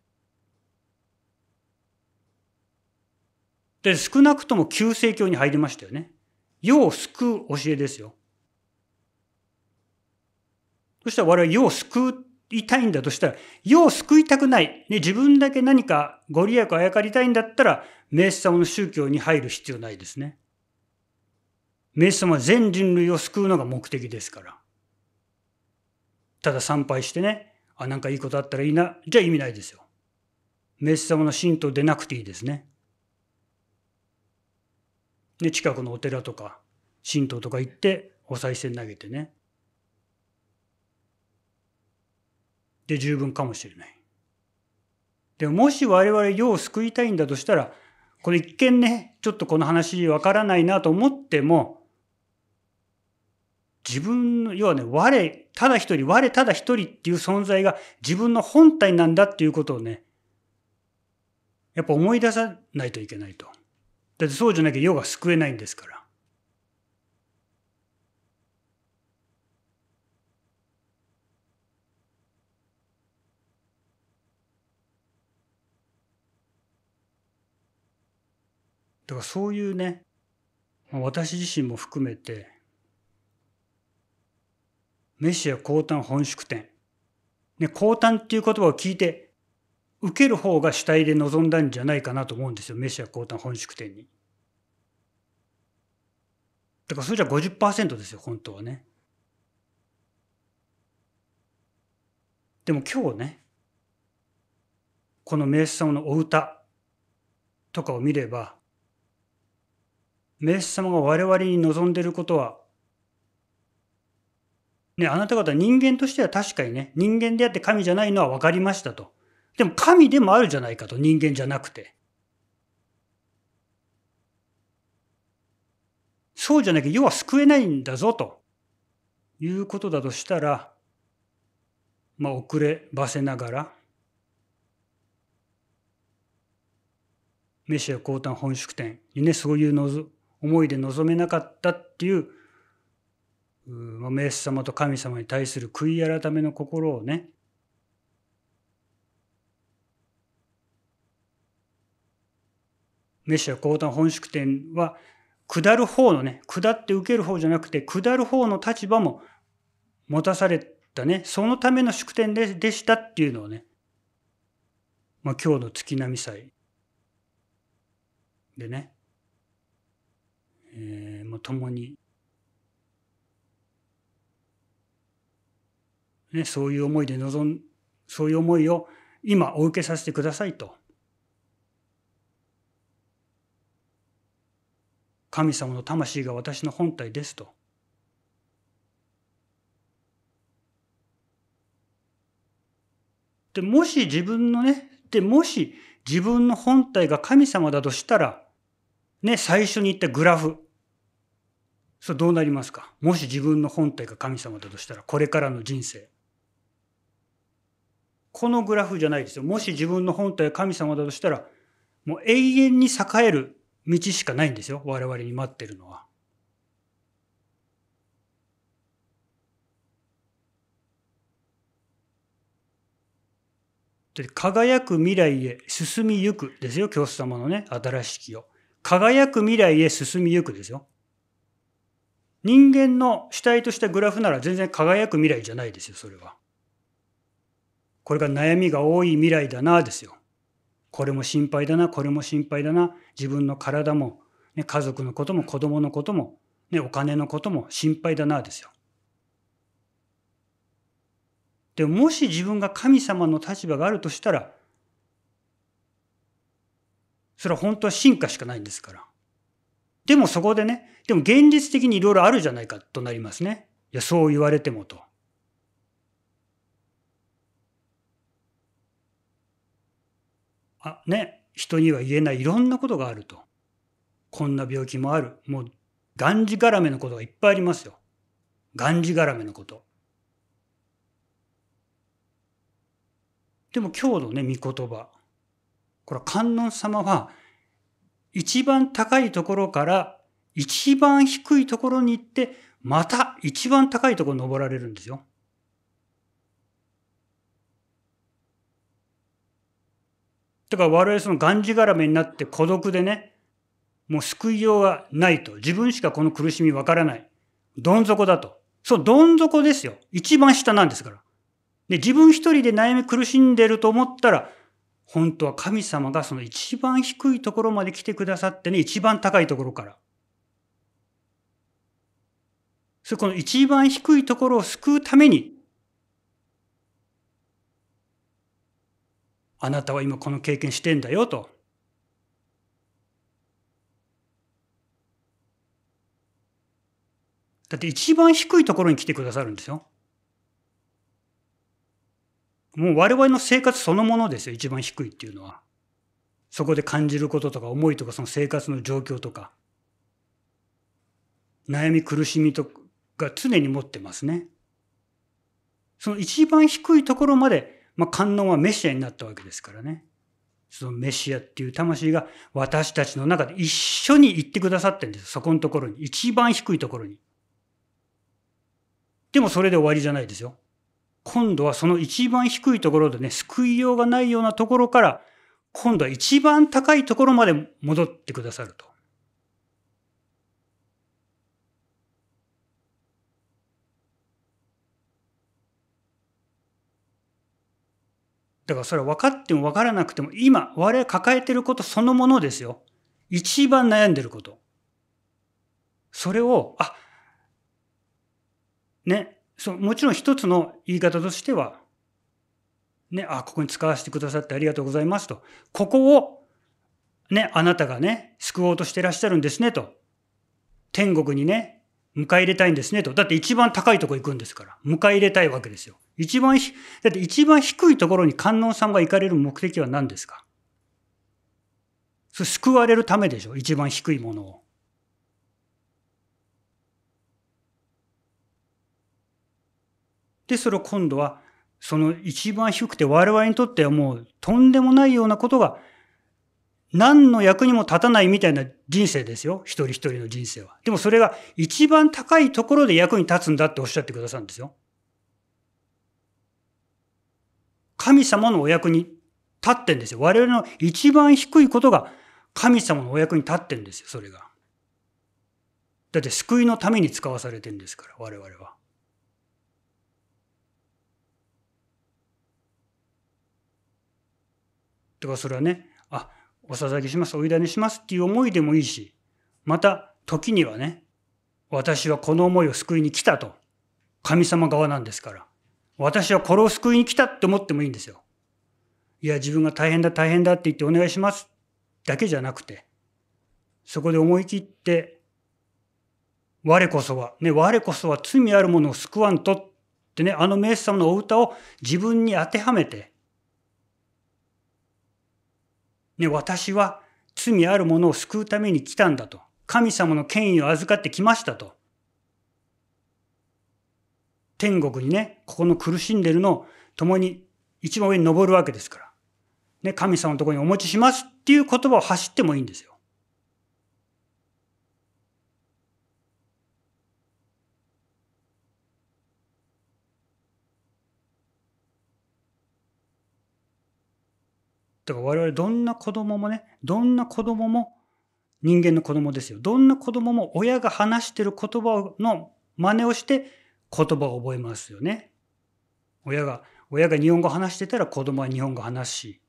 で少なくとも旧正教に入りましたよね。世を救う教えですよ。そしたら我々世を救ういたいんだとしたら、世を救いたくない。ね、自分だけ何かご利益をあやかりたいんだったら、名詞様の宗教に入る必要ないですね。名詞様は全人類を救うのが目的ですから。ただ参拝してね、あ、なんかいいことあったらいいな、じゃ意味ないですよ。名詞様の神道でなくていいですね。ね、近くのお寺とか、神道とか行って、お賽銭投げてね、で十分かもしれない。でももし我々世を救いたいんだとしたら、これ一見ね、ちょっとこの話わからないなと思っても、自分の、要はね、我、ただ一人、我ただ一人っていう存在が自分の本体なんだっていうことをね、やっぱ思い出さないといけないと。だってそうじゃなきゃ世が救えないんですから。だからそういうね私自身も含めてメシア降誕本宿典ね、降誕っていう言葉を聞いて受ける方が主体で臨んだんじゃないかなと思うんですよメシア降誕本宿典に。だからそれじゃ50%ですよ本当はね。でも今日ねこの名詞様のお歌とかを見ればメイス様が我々に望んでいることは、ね、あなた方人間としては確かにね、人間であって神じゃないのは分かりましたと。でも神でもあるじゃないかと、人間じゃなくて。そうじゃなきゃ、要は救えないんだぞと。いうことだとしたら、まあ、遅ればせながら、メシア・コータン本宿店にね、そういうの思いで臨めなかったっていうまあ、メス様と神様に対する悔い改めの心をねメシア高端本宿典は下る方のね下って受ける方じゃなくて下る方の立場も持たされたねそのための祝典ででしたっていうのをね、まあ、今日の月並み祭でねえー、共に、ね、そういう思いで臨んそういう思いを今お受けさせてくださいと神様の魂が私の本体ですと。でもし自分のねでもし自分の本体が神様だとしたらね、最初に言ったグラフ。それどうなりますかもし自分の本体が神様だとしたら、これからの人生。このグラフじゃないですよ。もし自分の本体が神様だとしたら、もう永遠に栄える道しかないんですよ。我々に待ってるのは。で輝く未来へ進みゆくですよ、教祖様のね、新しきを。輝く未来へ進みゆくですよ。人間の主体としたグラフなら全然輝く未来じゃないですよ、それは。これが悩みが多い未来だな、ですよ。これも心配だな、これも心配だな、自分の体も、ね、家族のことも子供のことも、ね、お金のことも心配だな、ですよ。でももし自分が神様の立場があるとしたら、それは本当は進化しかないんですから。でもそこでね、でも現実的にいろいろあるじゃないかとなりますね。いや、そう言われてもと。あ、ね、人には言えないいろんなことがあると。こんな病気もある。もう、がんじがらめのことがいっぱいありますよ。がんじがらめのこと。でも今日のね、御言葉。これ観音様は一番高いところから一番低いところに行って、また一番高いところに登られるんですよ。だから我々そのがんじがらめになって孤独でね、もう救いようがないと。自分しかこの苦しみわからない。どん底だと。そう、どん底ですよ。一番下なんですから。で、自分一人で悩み苦しんでると思ったら、本当は神様がその一番低いところまで来てくださってね、一番高いところから。それこの一番低いところを救うために、あなたは今この経験してんだよと。だって一番低いところに来てくださるんですよ。もう我々の生活そのものですよ、一番低いっていうのは。そこで感じることとか思いとかその生活の状況とか、悩み苦しみとが常に持ってますね。その一番低いところまで、まあ、観音はメシアになったわけですからね。そのメシアっていう魂が私たちの中で一緒に行ってくださってるんです。そこのところに。一番低いところに。でもそれで終わりじゃないですよ。今度はその一番低いところでね、救いようがないようなところから、今度は一番高いところまで戻ってくださると。だからそれは分かっても分からなくても、今、我々抱えてることそのものですよ。一番悩んでること。それを、あ、ね、そもちろん一つの言い方としては、ね、あ、ここに使わせてくださってありがとうございますと。ここを、ね、あなたがね、救おうとしてらっしゃるんですねと。天国にね、迎え入れたいんですねと。だって一番高いとこ行くんですから、迎え入れたいわけですよ。一番、だって一番低いところに観音さんが行かれる目的は何ですかそれ救われるためでしょ、一番低いものを。で、それを今度は、その一番低くて我々にとってはもうとんでもないようなことが、何の役にも立たないみたいな人生ですよ。一人一人の人生は。でもそれが一番高いところで役に立つんだっておっしゃってくださるんですよ。神様のお役に立ってんですよ。我々の一番低いことが神様のお役に立ってんですよ、それが。だって救いのために使わされてるんですから、我々は。とかそれはね、あ、お捧げします、お委ねしますっていう思いでもいいし、また時にはね、私はこの思いを救いに来たと。神様側なんですから。私はこれを救いに来たって思ってもいいんですよ。いや、自分が大変だ大変だって言ってお願いしますだけじゃなくて、そこで思い切って、我こそは、ね、我こそは罪あるものを救わんとってね、あの名ス様のお歌を自分に当てはめて、ね、私は罪あるのを救うために来たんだと。神様の権威を預かってきましたと。天国にね、ここの苦しんでるのを共に一番上に登るわけですから。ね、神様のところにお持ちしますっていう言葉を走ってもいいんですよ。だから我々どんな子供もね、どんな子供も人間の子供ですよ。どんな子供も親が話してる言葉の真似をして言葉を覚えますよね。親が、親が日本語話してたら子供は日本語話すし、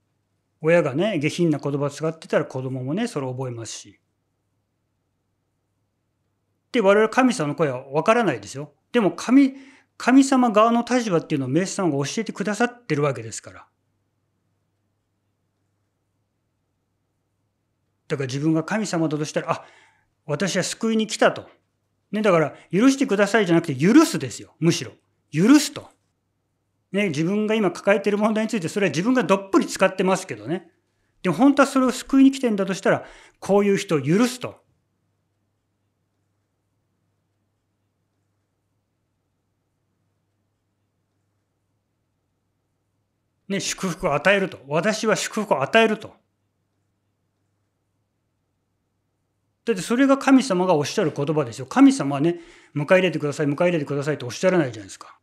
親がね、下品な言葉使ってたら子供もね、それを覚えますし。で、我々神様の声はわからないですよ。でも神、神様側の立場っていうのをメイスさんが教えてくださってるわけですから。だから自分が神様だとしたら、あ、私は救いに来たと。ね、だから、許してくださいじゃなくて、許すですよ。むしろ。許すと。ね、自分が今抱えている問題について、それは自分がどっぷり使ってますけどね。でも本当はそれを救いに来てんだとしたら、こういう人を許すと。ね、祝福を与えると。私は祝福を与えると。だってそれが神様がおっしゃる言葉ですよ。神様はね、迎え入れてください、迎え入れてくださいっておっしゃらないじゃないですか。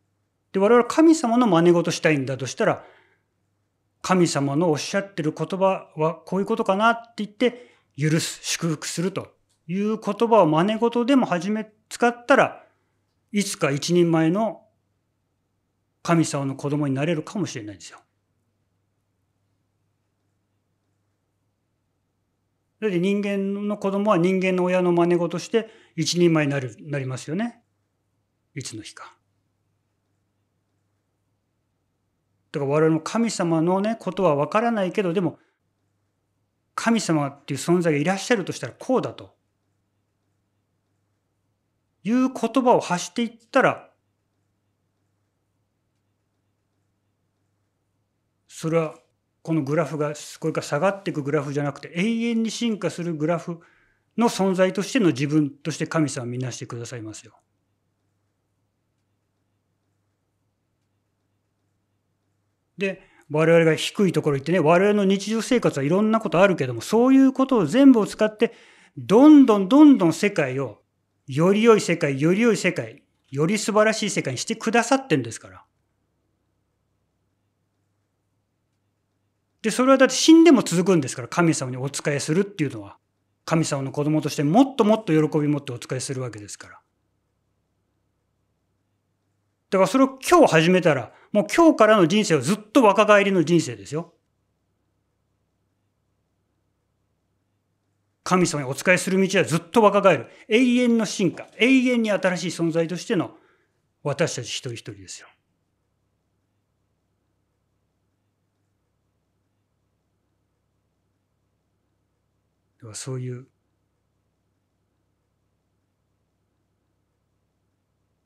で、我々は神様の真似事したいんだとしたら、神様のおっしゃってる言葉はこういうことかなって言って、許す、祝福するという言葉を真似事でも始め、使ったら、いつか一人前の神様の子供になれるかもしれないですよ。だって人間の子供は人間の親の真似事して一人前になるなりますよね。いつの日か。だから我々も神様のねことは分からないけどでも神様っていう存在がいらっしゃるとしたらこうだという言葉を発していったらそれはこのグラフがこれから下がっていくグラフじゃなくて永遠に進化するグラフの存在としての自分として神様を見なしてくださいますよ。で我々が低いところ行ってね我々の日常生活はいろんなことあるけどもそういうことを全部を使ってどんどんどんどん世界をより良い世界より良い世界より素晴らしい世界にしてくださってんですから。で、それはだって死んでも続くんですから、神様にお仕えするっていうのは、神様の子供としてもっともっと喜び持ってお仕えするわけですから。だからそれを今日始めたら、もう今日からの人生はずっと若返りの人生ですよ。神様にお仕えする道はずっと若返る。永遠の進化、永遠に新しい存在としての私たち一人一人ですよ。ではそういう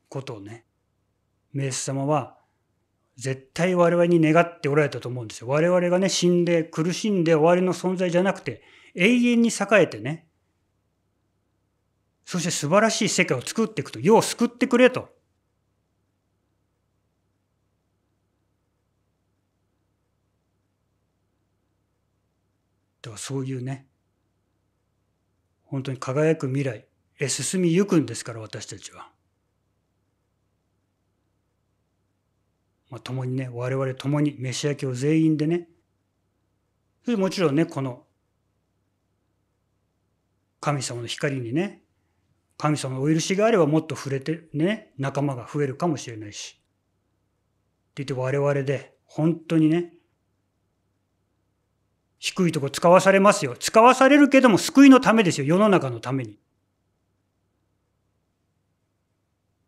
ことをねメス様は絶対我々に願っておられたと思うんですよ。我々がね死んで苦しんで終わりの存在じゃなくて永遠に栄えてねそして素晴らしい世界を作っていくと世を救ってくれと。ではそういうね本当に輝く未来へ進みゆくんですから私たちは。まあ、共にね我々共にメシアを全員でねそれもちろんねこの神様の光にね神様のお許しがあればもっと触れてね仲間が増えるかもしれないしって言って我々で本当にね低いとこ使わされますよ。使わされるけども救いのためですよ。世の中のために。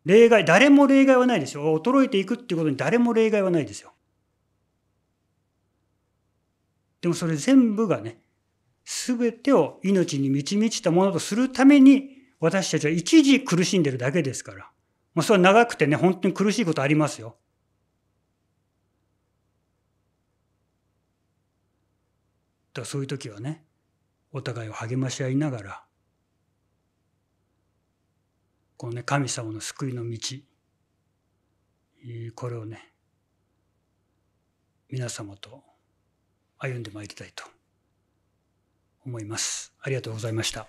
例外、誰も例外はないですよ。衰えていくっていうことに誰も例外はないですよ。でもそれ全部がね、全てを命に満ち満ちたものとするために、私たちは一時苦しんでるだけですから。まあ、それは長くてね、本当に苦しいことありますよ。だそういう時はねお互いを励まし合いながらこのね神様の救いの道これをね皆様と歩んでまいりたいと思います。ありがとうございました。